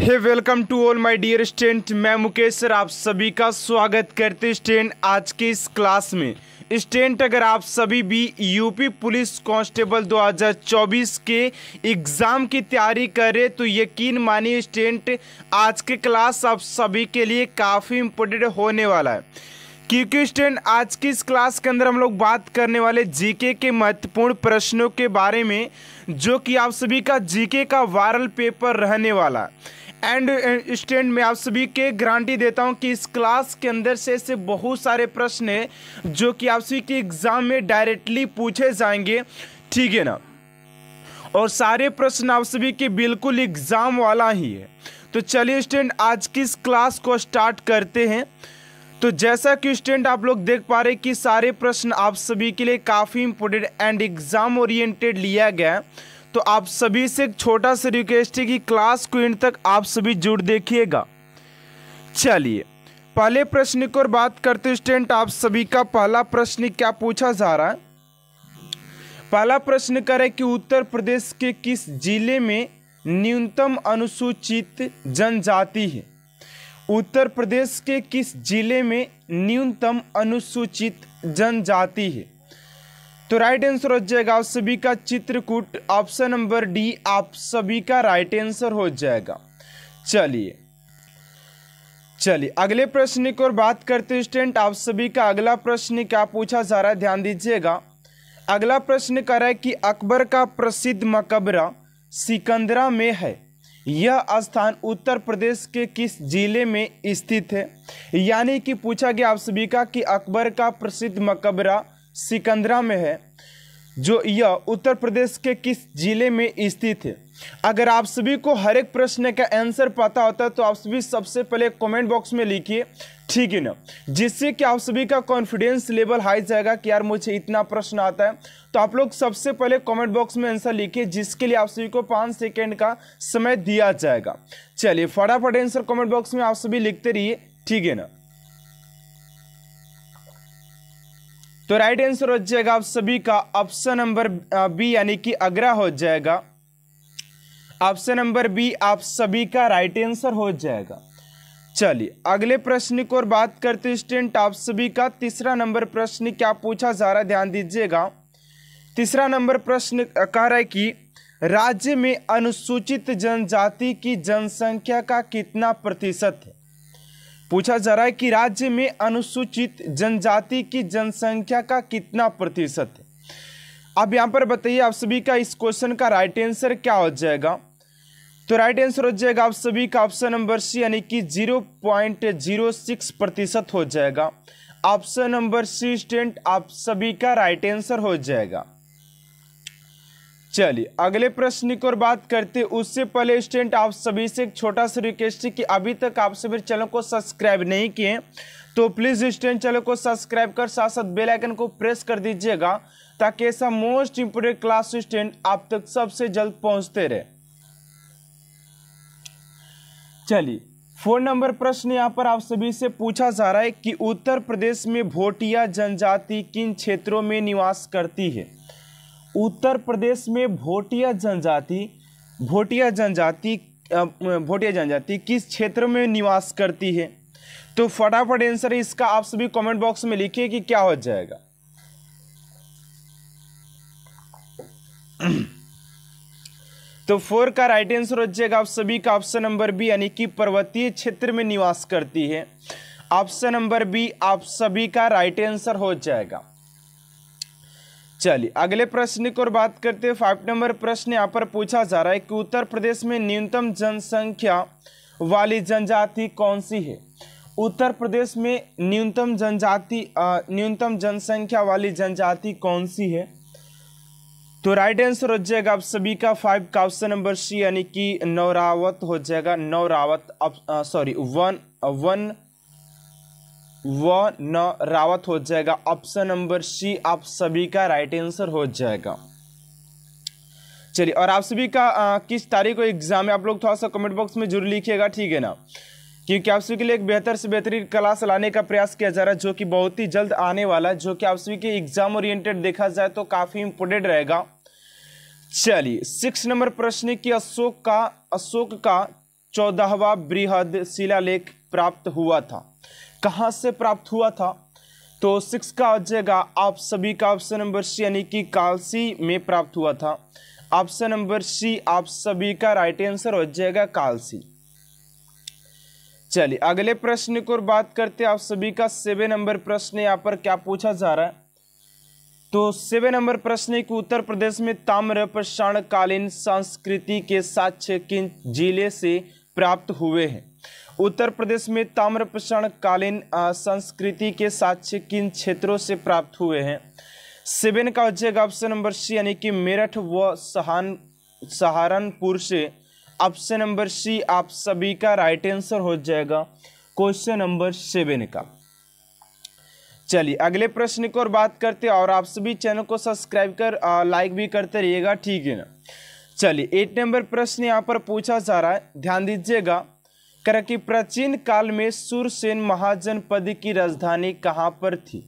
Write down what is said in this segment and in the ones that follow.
hey welcome to all my dear student मैं Mukesh sir आप सभी का स्वागत करते स्टूडेंट आज के इस क्लास में स्टूडेंट अगर आप सभी भी यूपी पुलिस कांस्टेबल 2024 के एग्ज़ाम की तैयारी रहे तो यकीन मानिए स्टूडेंट आज के क्लास आप सभी के लिए काफ़ी इम्पोर्टेंट होने वाला है क्योंकि स्टूडेंट आज की इस क्लास के अंदर हम लोग बात करने वाले जीके के महत्वपूर्ण प्रश्नों के बारे में जो कि आप सभी का जीके का वायरल पेपर रहने वाला है एंड स्टैंड uh, में आप सभी के गारंटी देता हूं कि इस क्लास के अंदर से ऐसे बहुत सारे प्रश्न हैं जो कि आप सभी के एग्ज़ाम में डायरेक्टली पूछे जाएंगे ठीक है ना और सारे प्रश्न आप सभी के बिल्कुल एग्ज़ाम वाला ही है तो चलिए स्टैंड आज की इस क्लास को स्टार्ट करते हैं तो जैसा कि स्टूडेंट आप लोग देख पा रहे कि सारे प्रश्न आप सभी के लिए काफ़ी इंपोर्टेंट एंड एग्ज़ाम ओरिएंटेड लिया गया है तो आप सभी से एक छोटा सा रिक्वेस्ट है कि क्लास को तक आप सभी जुड़ देखिएगा चलिए पहले प्रश्न की ओर बात करते स्टूडेंट आप सभी का पहला प्रश्न क्या पूछा जा रहा है पहला प्रश्न करें कि उत्तर प्रदेश के किस जिले में न्यूनतम अनुसूचित जनजाति है उत्तर प्रदेश के किस जिले में न्यूनतम अनुसूचित जनजाति है तो राइट आंसर हो जाएगा आप सभी का चित्रकूट ऑप्शन नंबर डी आप सभी का राइट आंसर हो जाएगा चलिए चलिए अगले प्रश्न की ओर बात करते हैं स्टूडेंट आप सभी का अगला प्रश्न क्या पूछा जा रहा है ध्यान दीजिएगा अगला प्रश्न कर रहा है कि अकबर का प्रसिद्ध मकबरा सिकंदरा में है यह स्थान उत्तर प्रदेश के किस जिले में स्थित है यानी कि पूछा गया आप सभी का कि अकबर का प्रसिद्ध मकबरा सिकंदरा में है जो यह उत्तर प्रदेश के किस जिले में स्थित है अगर आप सभी को हर एक प्रश्न का आंसर पता होता है तो आप सभी सबसे पहले कमेंट बॉक्स में लिखिए ठीक है ना जिससे कि आप सभी का कॉन्फिडेंस लेवल हाई जाएगा कि यार मुझे इतना प्रश्न आता है तो आप लोग सबसे पहले कमेंट बॉक्स में आंसर लिखिए जिसके लिए आप सभी को पाँच सेकेंड का समय दिया जाएगा चलिए फटाफट आंसर कॉमेंट बॉक्स में आप सभी लिखते रहिए ठीक है ना तो राइट आंसर हो जाएगा आप सभी का ऑप्शन नंबर बी यानी कि आगरा हो जाएगा ऑप्शन नंबर बी आप सभी का राइट आंसर हो जाएगा चलिए अगले प्रश्न की ओर बात करते स्टूडेंट आप सभी का तीसरा नंबर प्रश्न क्या पूछा जा रहा ध्यान दीजिएगा तीसरा नंबर प्रश्न कह रहा है कि राज्य में अनुसूचित जनजाति की जनसंख्या का कितना प्रतिशत है पूछा जा रहा है कि राज्य में अनुसूचित जनजाति की जनसंख्या का कितना प्रतिशत है अब यहाँ पर बताइए आप सभी का इस क्वेश्चन का राइट आंसर क्या हो जाएगा तो राइट आंसर हो जाएगा आप सभी का ऑप्शन नंबर सी यानी कि जीरो पॉइंट जीरो सिक्स प्रतिशत हो जाएगा ऑप्शन नंबर सी स्टेंट आप सभी का राइट आंसर हो जाएगा चलिए अगले प्रश्न की ओर बात करते उससे पहले स्टूडेंट आप सभी से एक छोटा सा रिक्वेस्ट है कि अभी तक आप सभी चैनल को सब्सक्राइब नहीं किए तो प्लीज़ स्टूडेंट चैनल को सब्सक्राइब कर साथ साथ बेल आइकन को प्रेस कर दीजिएगा ताकि ऐसा मोस्ट इंपोर्टेंट क्लास स्टूडेंट आप तक सबसे जल्द पहुंचते रहे चलिए फोन नंबर प्रश्न यहाँ पर आप सभी से पूछा जा रहा है कि उत्तर प्रदेश में भोटिया जनजाति किन क्षेत्रों में निवास करती है उत्तर प्रदेश में भोटिया जनजाति भोटिया जनजाति भोटिया जनजाति किस क्षेत्र में निवास करती है तो फटाफट आंसर इसका आप सभी कमेंट बॉक्स में लिखिए कि क्या हो जाएगा तो फोर का राइट आंसर हो जाएगा आप सभी का ऑप्शन नंबर बी यानी कि पर्वतीय क्षेत्र में निवास करती है ऑप्शन नंबर बी आप सभी का राइट आंसर हो जाएगा चलिए अगले प्रश्न की ओर बात करते हैं फाइव नंबर प्रश्न यहाँ पर पूछा जा रहा है कि उत्तर प्रदेश में न्यूनतम जनसंख्या वाली जनजाति कौन सी है उत्तर प्रदेश में न्यूनतम जनजाति न्यूनतम जनसंख्या वाली जनजाति कौन सी है तो राइट आंसर हो जाएगा आप सभी का फाइव का ऑप्शन नंबर सी यानी कि नौरावत हो जाएगा नौरावत सॉरी वन वन व न रावत हो जाएगा ऑप्शन नंबर सी आप सभी का राइट आंसर हो जाएगा चलिए और आप सभी का आ, किस तारीख को एग्जाम है आप लोग थोड़ा सा कमेंट बॉक्स में जरूर लिखिएगा ठीक है ना क्योंकि आप सभी के लिए एक बेहतर से बेहतरीन क्लास लाने का प्रयास किया जा रहा है जो कि बहुत ही जल्द आने वाला है जो कि आप सभी के एग्जाम ओरिएंटेड देखा जाए तो काफ़ी इंपोर्टेंट रहेगा चलिए सिक्स नंबर प्रश्न की अशोक का अशोक का चौदहवा बृहद शिलालेख प्राप्त हुआ था कहाँ से प्राप्त हुआ था तो सिक्स का हो जाएगा आप सभी का ऑप्शन नंबर सी यानी कि कालसी में प्राप्त हुआ था ऑप्शन नंबर सी आप सभी का राइट आंसर हो जाएगा कालसी चलिए अगले प्रश्न को बात करते हैं आप सभी का सेवे नंबर प्रश्न यहाँ पर क्या पूछा जा रहा है तो सेवे नंबर प्रश्न है कि उत्तर प्रदेश में ताम्र प्रसारणकालीन संस्कृति के साक्ष्य किन जिले से प्राप्त हुए हैं उत्तर प्रदेश में ताम्रपषण कालीन संस्कृति के साक्ष्य किन क्षेत्रों से प्राप्त हुए हैं सेवन का हो ऑप्शन नंबर सी यानी कि मेरठ व सहान सहारनपुर से ऑप्शन नंबर सी आप सभी का राइट आंसर हो जाएगा क्वेश्चन नंबर सेवन का चलिए अगले प्रश्न की ओर बात करते हैं और आप सभी चैनल को सब्सक्राइब कर लाइक भी करते रहिएगा ठीक है ना चलिए एट नंबर प्रश्न यहाँ पर पूछा जा रहा है ध्यान दीजिएगा कर कि प्राचीन काल में सूरसेन महाजनपद की राजधानी कहाँ पर थी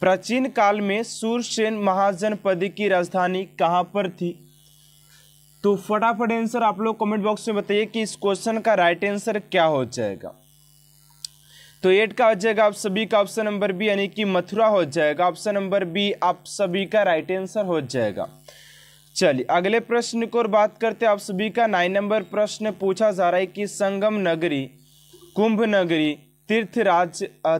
प्राचीन काल में सूरसेन महाजनपद की राजधानी कहाँ पर थी तो फटाफट आंसर आप लोग कमेंट बॉक्स में बताइए कि इस क्वेश्चन का राइट आंसर क्या हो जाएगा तो एट का हो जाएगा आप सभी का ऑप्शन नंबर बी यानी कि मथुरा हो जाएगा ऑप्शन नंबर बी आप सभी का राइट आंसर हो जाएगा चलिए अगले प्रश्न को बात करते हैं आप सभी का नाइन नंबर प्रश्न पूछा जा रहा है कि संगम नगरी कुंभ नगरी तीर्थ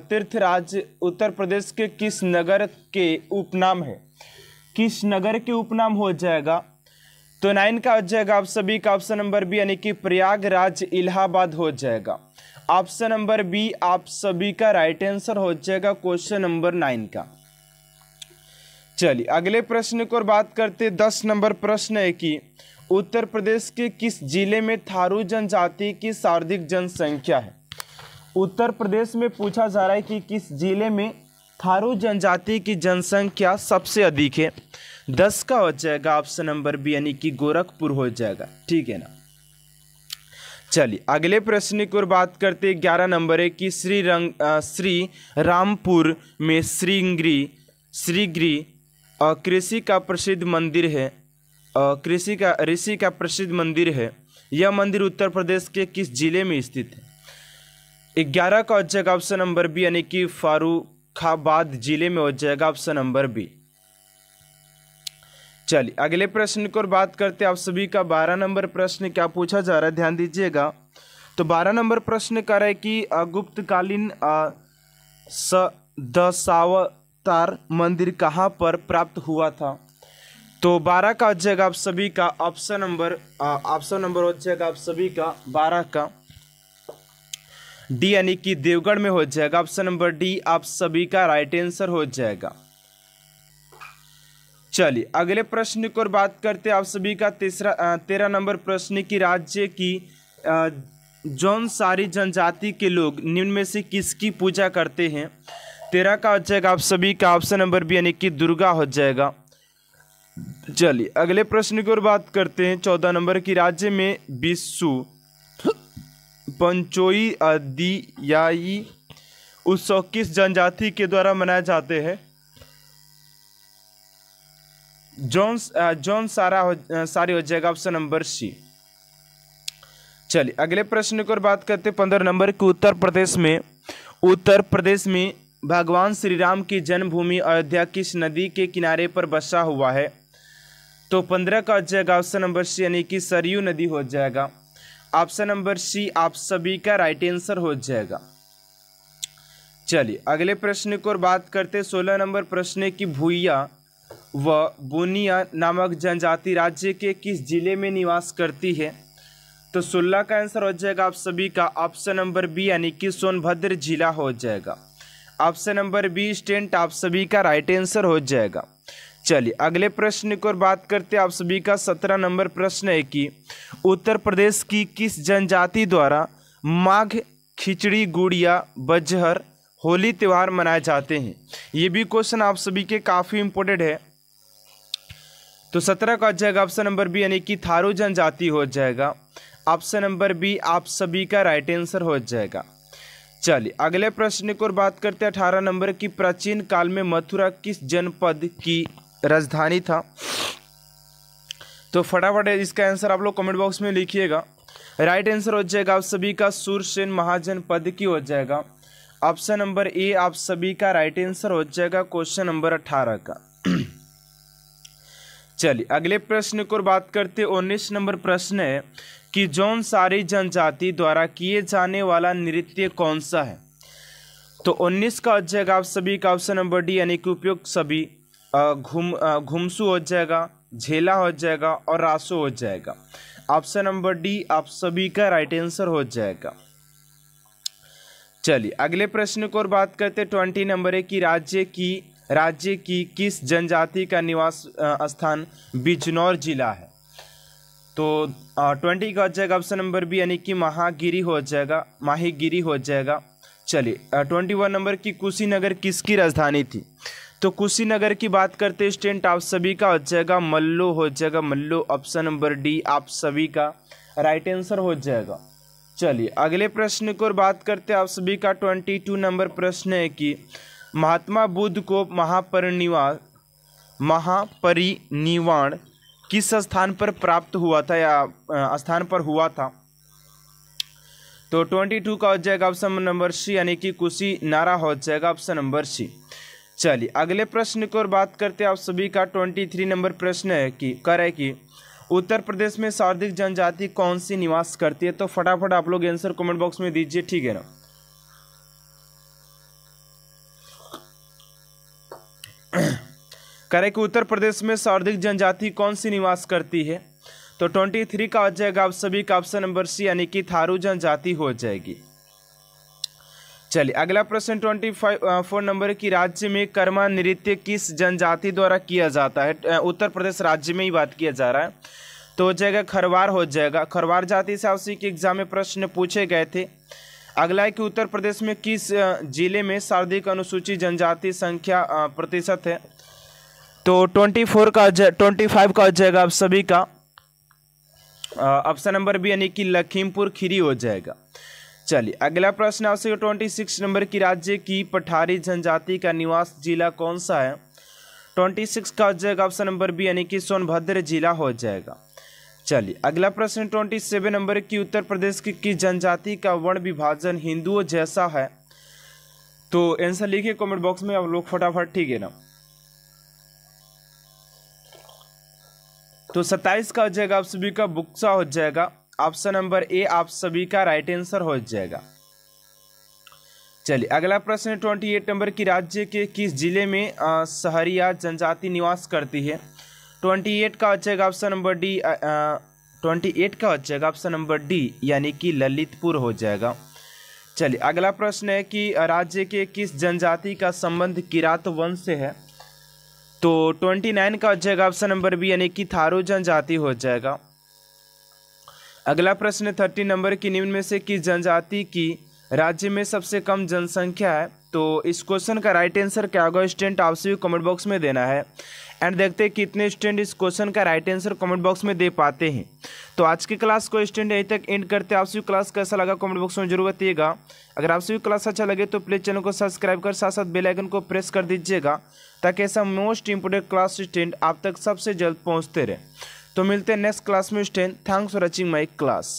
तीर्थ राज उत्तर प्रदेश के किस नगर के उपनाम है किस नगर के उपनाम हो जाएगा तो नाइन का हो जाएगा आप सभी का ऑप्शन नंबर बी यानी कि प्रयागराज इलाहाबाद हो जाएगा ऑप्शन नंबर बी आप सभी का राइट आंसर हो जाएगा क्वेश्चन नंबर नाइन का चलिए अगले प्रश्न को बात करते दस नंबर प्रश्न है कि उत्तर प्रदेश के किस जिले में थारू जनजाति की सर्वाधिक जनसंख्या है उत्तर प्रदेश में पूछा जा रहा है कि किस जिले में थारू जनजाति की जनसंख्या सबसे अधिक है दस का हो जाएगा ऑप्शन नंबर बी यानी कि गोरखपुर हो जाएगा ठीक है ना चलिए अगले प्रश्न की ओर बात करते ग्यारह नंबर है कि श्री रंग श्री रामपुर में श्रीगिरी श्रीगिरी कृषि का प्रसिद्ध मंदिर है कृषि का ऋषि का प्रसिद्ध मंदिर है यह मंदिर उत्तर प्रदेश के किस जिले में स्थित है ग्यारह का हो ऑप्शन नंबर बी यानी कि फारूखाबाद जिले में हो जाएगा ऑप्शन नंबर बी चलिए अगले प्रश्न की ओर बात करते हैं आप सभी का बारह नंबर प्रश्न क्या पूछा जा रहा है ध्यान दीजिएगा तो बारह नंबर प्रश्न कर रहे है कि गुप्तकालीन दसाव तार मंदिर कहाँ पर प्राप्त हुआ था तो बारह का जगह आप सभी का ऑप्शन नंबर ऑप्शन नंबर हो जाएगा आप सभी का बारह का डी यानी कि देवगढ़ में हो जाएगा ऑप्शन नंबर डी आप सभी का राइट आंसर हो जाएगा चलिए अगले प्रश्न की ओर बात करते हैं आप सभी का तीसरा तेरह नंबर प्रश्न की राज्य की जौन सारी जनजाति के लोग निम्न में से किसकी पूजा करते हैं तेरह का हो जाएगा आप सभी का ऑप्शन नंबर बी यानी कि दुर्गा हो जाएगा चलिए अगले प्रश्न की ओर बात करते हैं चौदह नंबर की राज्य में विश्व पंचोई अधियायी उत्सव किस जनजाति के द्वारा मनाए जाते हैं जॉन्स जॉन सारा हो सारी हो जाएगा ऑप्शन नंबर सी चलिए अगले प्रश्न की ओर बात करते हैं पंद्रह नंबर के उत्तर प्रदेश में उत्तर प्रदेश में भगवान श्री राम की जन्मभूमि अयोध्या किस नदी के किनारे पर बसा हुआ है तो पंद्रह का हो जाएगा ऑप्शन नंबर सी यानी कि सरयू नदी हो जाएगा ऑप्शन नंबर सी आप सभी का राइट आंसर हो जाएगा चलिए अगले प्रश्न को बात करते सोलह नंबर प्रश्न की भूया व बुनिया नामक जनजाति राज्य के किस जिले में निवास करती है तो सोलह का आंसर हो जाएगा आप सभी का ऑप्शन नंबर बी यानी कि सोनभद्र जिला हो जाएगा ऑप्शन नंबर बी स्टेंट आप सभी का राइट आंसर हो जाएगा चलिए अगले प्रश्न की ओर बात करते हैं आप सभी का सत्रह नंबर प्रश्न है कि उत्तर प्रदेश की किस जनजाति द्वारा माघ खिचड़ी गुड़िया बजहर होली त्यौहार मनाए जाते हैं ये भी क्वेश्चन आप सभी के काफ़ी इंपोर्टेंट है तो सत्रह का जाएगा ऑप्शन नंबर बी यानी कि थारू जनजाति हो जाएगा ऑप्शन नंबर बी आप सभी का राइट आंसर हो जाएगा चलिए अगले प्रश्न की ओर बात करते हैं अठारह नंबर की प्राचीन काल में मथुरा किस जनपद की राजधानी था तो फटाफट इसका आंसर आप लोग कमेंट बॉक्स में लिखिएगा राइट आंसर हो जाएगा आप सभी का सूरसेन महाजनपद की हो जाएगा ऑप्शन नंबर ए आप सभी का राइट आंसर हो जाएगा क्वेश्चन नंबर अठारह का चलिए अगले प्रश्न को बात करते उन्नीस नंबर प्रश्न है कि जौन सारी जनजाति द्वारा किए जाने वाला नृत्य कौन सा है तो 19 का हो जाएगा आप सभी का ऑप्शन नंबर डी यानी कि उपयुक्त सभी घुम घुमसू हो जाएगा झेला हो जाएगा और रासो हो जाएगा ऑप्शन नंबर डी आप सभी का राइट आंसर हो जाएगा चलिए अगले प्रश्न को और बात करते ट्वेंटी नंबर है कि राज्य की राज्य की किस जनजाति का निवास स्थान बिजनौर जिला है तो ट्वेंटी का हो जाएगा ऑप्शन नंबर बी यानी कि महागिरी हो जाएगा माहीगिरी हो जाएगा चलिए ट्वेंटी वन नंबर की कुशीनगर किसकी राजधानी थी तो कुशीनगर की बात करते स्टेंट आप सभी का हो जाएगा मल्लो हो जाएगा मल्लो ऑप्शन नंबर डी आप सभी का राइट आंसर हो जाएगा चलिए अगले प्रश्न को बात करते आप सभी का ट्वेंटी टू नंबर प्रश्न है कि महात्मा बुद्ध को महापरिनिवा महापरिनिवाण किस स्थान पर प्राप्त हुआ था या स्थान पर हुआ था तो ट्वेंटी टू का हो जाएगा ऑप्शन नंबर सी यानी कि कुशी नारा हो जाएगा ऑप्शन नंबर सी चलिए अगले प्रश्न की ओर बात करते हैं आप सभी का ट्वेंटी थ्री नंबर प्रश्न है कि करे कि उत्तर प्रदेश में सर्वाधिक जनजाति कौन सी निवास करती है तो फटाफट आप लोग आंसर कमेंट बॉक्स में दीजिए ठीक है ना करें कि उत्तर प्रदेश में सर्वाधिक जनजाति कौन सी निवास करती है तो ट्वेंटी थ्री का हो जाएगा आप सभी का ऑप्शन नंबर सी यानी कि थारू जनजाति हो जाएगी चलिए अगला प्रश्न ट्वेंटी फाइव फोर नंबर की राज्य में कर्मा नृत्य किस जनजाति द्वारा किया जाता है उत्तर प्रदेश राज्य में ही बात किया जा रहा है तो हो जाएगा खरवार हो जाएगा खरवार जाति से उसी के एग्जाम में प्रश्न पूछे गए थे अगला है कि उत्तर प्रदेश में किस जिले में सर्वाधिक अनुसूचित जनजाति संख्या प्रतिशत है तो ट्वेंटी फोर का ट्वेंटी फाइव का हो जाएगा आप सभी का ऑप्शन नंबर बी यानी कि लखीमपुर खीरी हो जाएगा चलिए अगला प्रश्न आपसे ट्वेंटी सिक्स नंबर की राज्य की पठारी जनजाति का निवास जिला कौन सा है ट्वेंटी सिक्स का हो जाएगा ऑप्शन नंबर बी यानी कि सोनभद्र जिला हो जाएगा चलिए अगला प्रश्न ट्वेंटी सेवन नंबर की उत्तर प्रदेश की, की जनजाति का वर्ण विभाजन हिंदुओं जैसा है तो आंसर लिखिए कमेंट बॉक्स में आप लोग फटाफट ठीक है ना तो सत्ताईस का हो जाएगा आप सभी का बुक्सा हो जाएगा ऑप्शन नंबर ए आप सभी का राइट आंसर हो जाएगा चलिए अगला प्रश्न है ट्वेंटी एट नंबर की राज्य के किस जिले में शहरिया जनजाति निवास करती है ट्वेंटी एट का हो जाएगा option number D twenty eight का हो जाएगा ऑप्शन नंबर डी यानी कि ललितपुर हो जाएगा चलिए अगला प्रश्न है कि राज्य के किस जनजाति का संबंध किरात वंश से है तो ट्वेंटी नाइन का हो जाएगा ऑप्शन नंबर बी यानी कि थारू जनजाति हो जाएगा अगला प्रश्न थर्टी नंबर की निम्न में से किस जनजाति की राज्य में सबसे कम जनसंख्या है तो इस क्वेश्चन का राइट आंसर क्या होगा स्टूडेंट आप सभी कमेंट बॉक्स में देना है एंड देखते हैं कितने स्टूडेंट इस क्वेश्चन का राइट आंसर कमेंट बॉक्स में दे पाते हैं तो आज की क्लास को स्टूडेंट यहीं तक एंड करते हैं आप सभी क्लास कैसा लगा कमेंट बॉक्स में जरूर बताइएगा अगर आप सभी क्लास अच्छा लगे तो प्लीज़ चैनल को सब्सक्राइब कर साथ साथ बेलाइकन को प्रेस कर दीजिएगा ताकि ऐसा मोस्ट इंपोर्टेंट क्लास स्टूडेंट आप तक सबसे जल्द पहुँचते रहे तो मिलते हैं नेक्स्ट क्लास में student thanks for watching my class